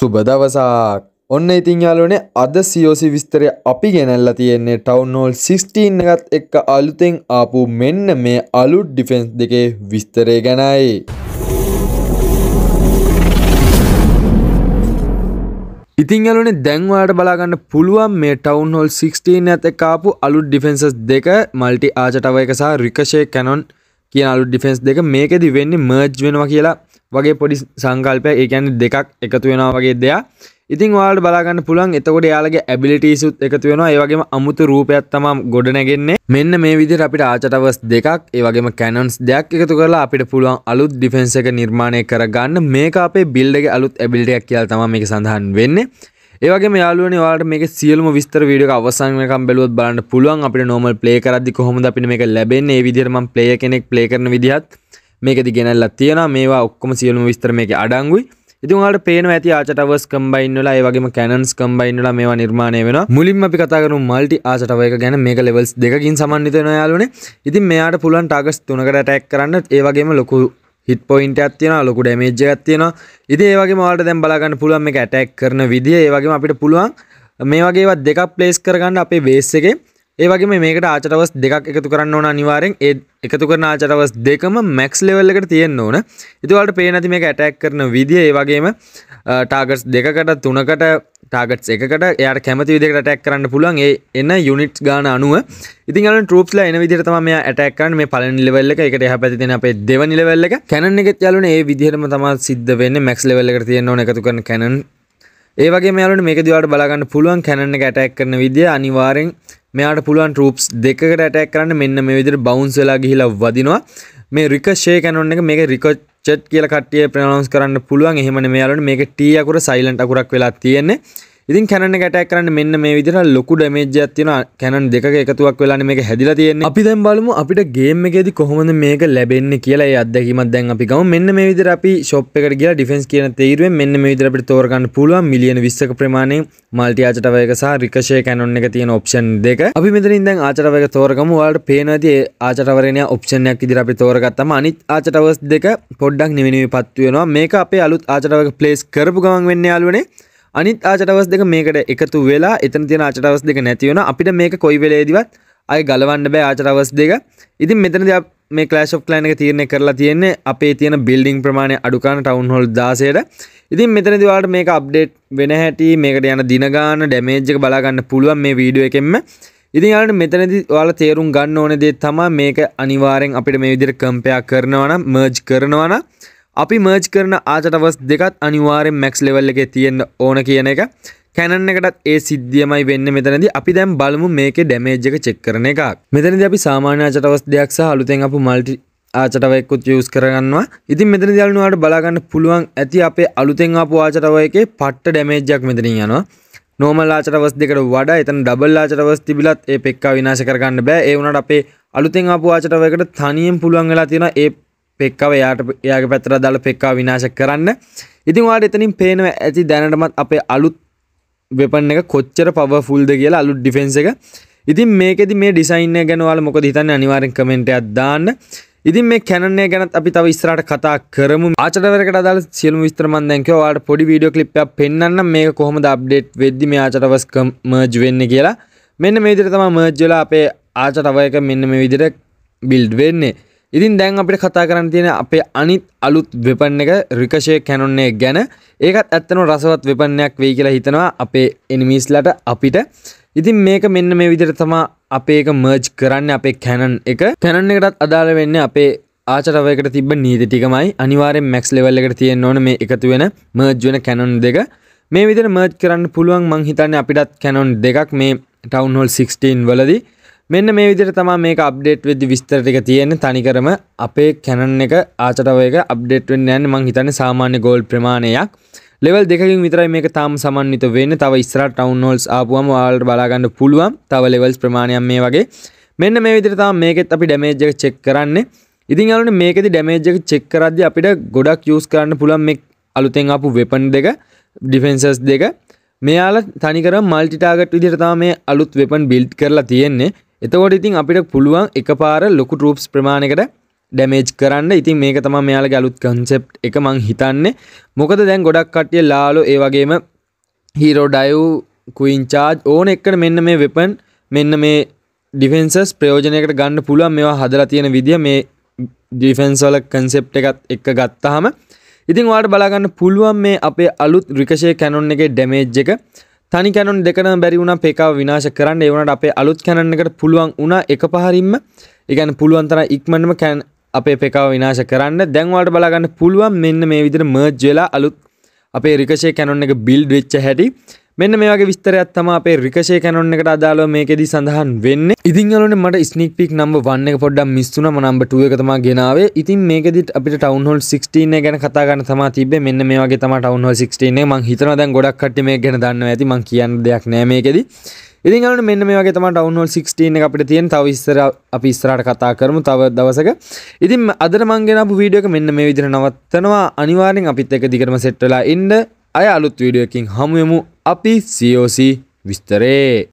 සුබ දවසාක් ඔන්න ඉතින් යාලෝනේ අද සියෝසි විස්තරය අපි ගෙනල්ලා තියෙන්නේ ටවුන් හෝල් 16 එකත් එක්ක අලුතෙන් ආපු මෙන්න මේ අලුත් ඩිෆෙන්ස් දෙකේ විස්තරය ගැනයි. ඉතින් යාලෝනේ දැන් ඔයාලට බලා ගන්න පුළුවන් මේ ටවුන් හෝල් 16 එකත් එක්ක ආපු අලුත් ඩිෆෙන්සස් දෙක මල්ටි ආච ටවර් එක සහ රිකෂේ කැනොන් කියන අලුත් ඩිෆෙන්ස් දෙක මේකෙදි වෙන්නේ මර්ජ් වෙනවා කියලා වගේ පොඩි සංකල්පය ඒකැන දෙකක් එකතු වෙන වගේ දෙයක් ඉතින් වාට බලාගන්න පුළන් එතකොට යාලගේ ඇබිලිටීසුත් එකතු වෙනවා ඒවගේම අමුතු රූපයක් තමම් ගොඩනැගෙන්නේ මෙන්න මේ විදිර අපිට ආචටවස් දෙකක් ඒවගේම කැනොන්ස් දෙයක් එකතු කරලා අපිට පුළුවන් අලුත් ඩිෆෙන්න්ස එක නිර්මාණය කරගන්න මේක අපේ බිල්ඩගේ අලුත් ඇබිලිටයක් කියල් තම මේ සඳහන් වෙන්නේ ඒවගේ යාලුවන වාට මේක සියලම විස්තර වීඩියෝ අවසන්කම් බැලුවොත් බලන්න පුළුවන් අපිට නෝමල් ප්ලේ කරද්දි කොහොමද අපිට මේක ලැබෙන්නේ ඒ විදිහට මම ප්ලේයර් කෙනෙක් ප්ලේ කරන විදිහත් මේකති ගෙනල්ලත් තියෙන මේවා ඔක්කොම සියලුම විස්තර මේක අඩංගුයි ඉතිවාට පේන ඇති ආචටවස් කම්බයින්නලා ඒවගේම කැනන්ස් කම්බයින්නලා මේවා නිර්මාණය වෙන මුලින්ම අපි කතාකරු මල්ටි ආචටවයක ගැන මේක ලෙවල්ස් දෙකින් සමන්විත නොයාලුනේ ඉතින් මෙයාට පුලන් ටාගස් තුනකට ටැක් කරන්න ඒවගේම ලොකු හිට පොයින්ට අත්තියෙන ලොකු ඩැමේජ්ජ ගත්තියෙන ඉති ඒවගේ මවාට දැම් බලාගන්න පුළුවන් මේ ඇටැක් කරන විදිිය ඒවගේම අපිට පුළුවන් මේ වගේවත් දෙකක් ප්ලේස් කරගන්න අපේ වේස් එකේ ඒවගේ මේකට ආචරවස් දෙකක් එකතු කරන්න ඕන අනිවාරෙන් ඒ එකතු කරන ආචරවස් දෙකම මැක්ස් ලෙවල් එකට තියෙන්න ඕන ඉතුවාට පේනති මේක ඇටැක් කරන විදිිය ඒවගේම ටාගටස් දෙකකට තුනකට ටාගට් එකට එයට කැමති විදිකට ටැක් කරන්න පුළුවන් ඒ එන්න යුනිට් ගාන අනුව ඉතින් අන ටරප්ල එන විදිරතම මේ ඇටැක්කන් මේ පලන ලෙවල්ල එකට එහ පැතින අපේ දෙවනි ලෙවල්ල එක කැනන් එකත් යලන ඒ විදිහරම තමා සිද්ධ වෙන්න මැක්ස් ලෙවල්ල එකට තියෙන්න ඕන එකතු කරන කැනන් ඒවගේ මෙයාලට මේක දවාට බලාගන්න පුළුවන් කැනන්න ඇටැක් කරන විදිිය අනිවාරෙන් මෙයාට පුළුවන් රූප්ස් දෙකට ඇටැක් කරන්න මෙන්න මේ විදිහට බවුන්ස් වෙලා ගිහිලා වදිනවා මේ රිකෂේ කැනොන් එක මේක රිකචට් කියලා කට්ටිය ප්‍රනවුන්ස් කරන්න පුළුවන් එහෙම නෙමෙයි යාළුවනේ මේක T අකුර සයිලන්ට් අකුරක් වෙලා තියෙන්නේ ඉතින් කැනන ගැටක් කරන්න මෙන්න මේ විදිර ලොකු ඩමේජයක් තියෙන කැනන් දෙක එකතුවක් වෙලාන මේක හැදිලා තියෙන්නේ අපි දැන් බලමු අපිට ගේම් එකේදී කොහොමද මේක ලැබෙන්නේ කියලා ඒ අත්දැකීමක් දැන් අපි ගමු මෙන්න මේ විදිර අපි ෂොප් එකට ගිහලා ඩිෆෙන්ස් කියන තීරුවෙන් මෙන්න මේ විදිර අපිට තෝරගන්න පුළුවන් මිලියන 20ක ප්‍රමාණයෙන් මල්ටි ආචටව එක සහ රිකෂේ කැනන් එක තියෙන ඔප්ෂන් දෙක අපි මෙතනින් දැන් ආචටව එක තෝරගමු ඔයාලට පේනවා ඇති ඒ ආචටවරේණිය ඔප්ෂන් එකක් විදිර අපි තෝරගත්තාම අනිත් ආචටවර්ස් දෙක පොඩ්ඩක් නිවෙනිවි පත්තු වෙනවා මේක අපේ අලුත් ආචටව එක ප්ලේස් කරපු ගමන් වෙන්නේ යාළුවනේ අනිත් ආචටවස් දෙක මේකට එකතු වෙලා එතන තියෙන ආචටවස් දෙක නැති වෙනවා අපිට මේක කොයි වෙලේදිවත් අය ගලවන්න බෑ ආචටවස් දෙක ඉතින් මෙතනදී මේ ක්ලෑෂ් ඔෆ් ක්ලෑන් එක තීරණය කරලා තියෙන්නේ අපේ තියෙන බිල්ඩින් ප්‍රමාණය අඩු කරන ටවුන් හෝල් 16ට ඉතින් මෙතනදී ඔයාලට මේක අප්ඩේට් වෙන හැටි මේකට යන දින ගාන ඩැමේජ් එක බලා ගන්න පුළුවන් මේ වීඩියෝ එකෙන්ම ඉතින් යාලට මෙතනදි ඔයාලා තේරුම් ගන්න ඕන දේ තමයි මේක අනිවාර්යෙන් අපිට මේ විදිහට කම්පෙයා කරනවා නම් මර්ජ් කරනවා නම් අපි මර්ජ් කරන ආචටවස් දෙකත් අනිවාරෙන් මැක්ස් ලෙවල් එක තියෙන්න්න ඕන කියන එක කැනන් එකටත් ඒ සිද්ධියමයි වෙන්න මෙතනද අපි දැම් බලමු මේක ඩැමේජ් එක චෙක් කරන එක මෙතනද අපි සාමාන්‍ය ආචටවස් දෙයක් සහ අලුතෙන් අප මල්ටි ආචටවයකුත් යස් කරගන්නවා ඉතින් මෙතන දල්නුවාට බලාගන්න පුළුවන් ඇති අපේ අලුතෙන් අප ආචටවය එක පට්ට ඩැමේජ්ජක් මෙතරින් යනවා නෝමල් ආචටවස් දෙකට වඩා එතන ඩබල් ආචටවස් තිබිලත් ඒ පෙක්කා විනාශ කරගන්න බෑ ඒ වුණට අපේ අලුතෙන් අප ආචටවයකට තනියෙන් පුළුවන් වෙලා තියෙන ඒ පෙක්කව එයාට එයාගේ පැතර දාල පෙක්කා විනාශ කරන්න ඉතින් වාට එතනින් පේනව ඇති දැනටමත් අපේ අලුත් වෙපන් එක කොච්චර පවෆුල්ද කියලා අලුත් ඩිෆෙන්න්ස එක ඉතින් මේකෙදි මේ ඩිසයින්න ගැනවාල මොක හිතන්න අනිවාරෙන් කමෙන්ටයක් දාන්න ඉතින් මේ කැනන්නේ ගැනත් අපි තව ඉස්රට කතා කරමු ආචටවරකට අදල් සියලු විස්තරමන් දැන්කව වාට පොඩි වීඩියෝ කලිප්යක් පෙන්න්න මේ කොහොමද අප්ඩේට් වෙද්දි මේ ආචටවස් මර්ජ් වෙන්න කියලා මෙන්න මේ විදිහට තමයි මර්ජ් වෙලා අපේ ආචටවයක මෙන්න මේ විදිහට බිල්ඩ් වෙන්නේ ඉතින් දැන් අපිට කතා කරන්න තියෙන අපේ අනිත් අලුත් වෙපන් එක රිකෂේ කැනොන්නේ ගැන ඒකත් ඇත්තනම රසවත් වෙපන්නයක් වෙයි කියලා හිතනවා අපේ එනිමිස්ලට අපිට ඉතින් මේක මෙන්න මේ විදිහට තමා අපේ එක මර්ජ් කරන්න අපේ කැනන් එක කැනන් එකටත් අදාළ වෙන්නේ අපේ ආචරවයකට තිබ නීති ටිකමයි අනිවාරෙන් මැක්ස් ලෙවල් එකට තියෙන්න ඕන මේ එකතු වෙන මර්ජ් වෙන කැනොන් දෙක මේ විදිහට මර්ජ් කරන්න පුළුවන් මං හිතන්නේ අපිටත් කැනොන් දෙකක් මේ ටවුන් හෝල් 16 වලදී මෙන්න මේ විදිහට තමයි මේක අප්ඩේට් වෙද්දි විස්තර ටික තියෙන්නේ තනිකරම අපේ Canon එක ආචරව එක අප්ඩේට් වෙන්න යන්නේ මං හිතන්නේ සාමාන්‍ය gold ප්‍රමාණයක් level දෙකකින් විතරයි මේක තාම සමන්විත වෙන්නේ තව ඉස්සරහට town halls ආපුවම ඔයාලට බලා ගන්න පුළුවන් තව levels ප්‍රමාණයක් මේ වගේ මෙන්න මේ විදිහට තමයි මේකෙත් අපි damage එක check කරන්නේ ඉතින් යාළුවනේ මේකෙදි damage එක check කරද්දී අපිට ගොඩක් use කරන්න පුළුවන් මේ අලුතෙන් ආපු weapon දෙක defenses දෙක මෙයාලා තනිකරම multi target විදිහට තමයි මේ අලුත් weapon build කරලා තියෙන්නේ එතකොට ඉතින් අපිට පුළුවන් එකපාර ලොකු ටරූප්ස් ප්‍රමාණයකට ඩැමේජ් කරන්න ඉතින් මේක තම මෙයාලගේ අලුත් කන්සෙප් එක මං හිතන්නේ මොකද දැන් ගොඩක් කට්ටිය ලාලෝ ඒ වගේම හීරෝ ඩයව් කුයින්චාර්ජ් ඕන එක්කට මෙන්න මේ වෙපන් මෙන්න මේ ඩිෆෙන්න්සස් ප්‍රයෝජනයකට ගන්න පුළුවන් මේවා හදලා තියෙන විදිිය මේ ඩිෆෙන්න්සෝල කන්සෙප් එකත් එක්ක ගත්තාහම ඉතින් වාට බලාගන්න පුළුවන් මේ අපේ අලුත් රිකෂය කැනොන් එක ඩැමේජ් එක තනි කැනුන් දෙකන බැරි වුණ පේකාව විනාශ කරන්න එවනට අපේ අලුත් කැනන් එකට පුළුවන් වුණ එක පහරින්ම ඉගැන පුළුවන්තර ඉක්මනම කැන් අපේ පෙකාව විනාශ කරන්න දැන්වාට බලාගන්න පුළුවන් මෙන්න මේ විදිර මර්ජ් වෙලා අලුත් අපේ රිකෂය කැනොන් එක බිල්ඩ් වෙච්ච හැටි මෙන්න මේගේ විස්තරයක් තම අපේ රිකෂය කැනොන් එකට අදාලෝ මේකෙදී සඳහන් වෙන්න ඉදිංහලන මට ස්නික් පික් නම්බ වන්න එක පොඩ්ඩම් මිස්තුන නම්බටුව එක තමා ගෙනාවේ ඉතින් මේකෙදිත් අපිට ටවන්හොල් 16 ගැන කතාගන්න තමා තිබේ මෙන්න මේවාගේ තම ටවන්හොල් 16 මං හිතන දැන් ගොඩක් කට මේ ගැන දන්න ඇති මං කියන්න දෙයක් නෑ මේකෙදී ඉතින් අන්න මෙන්න මේ වගේ තමයි ඩවුන්හෝල් 16 එක අපිට තියෙන තව ඉස්සර අපි ඉස්සරහට කතා කරමු තව දවසක. ඉතින් අදට මම ගෙනාපු වීඩියෝ එක මෙන්න මේ විදිහට නවත්තනවා. අනිවාර්යෙන් අපිත් එක දිගටම සෙට් වෙලා ඉන්න. අය අලුත් වීඩියකින් හමුුවමු අපි සෝසි විස්තරේ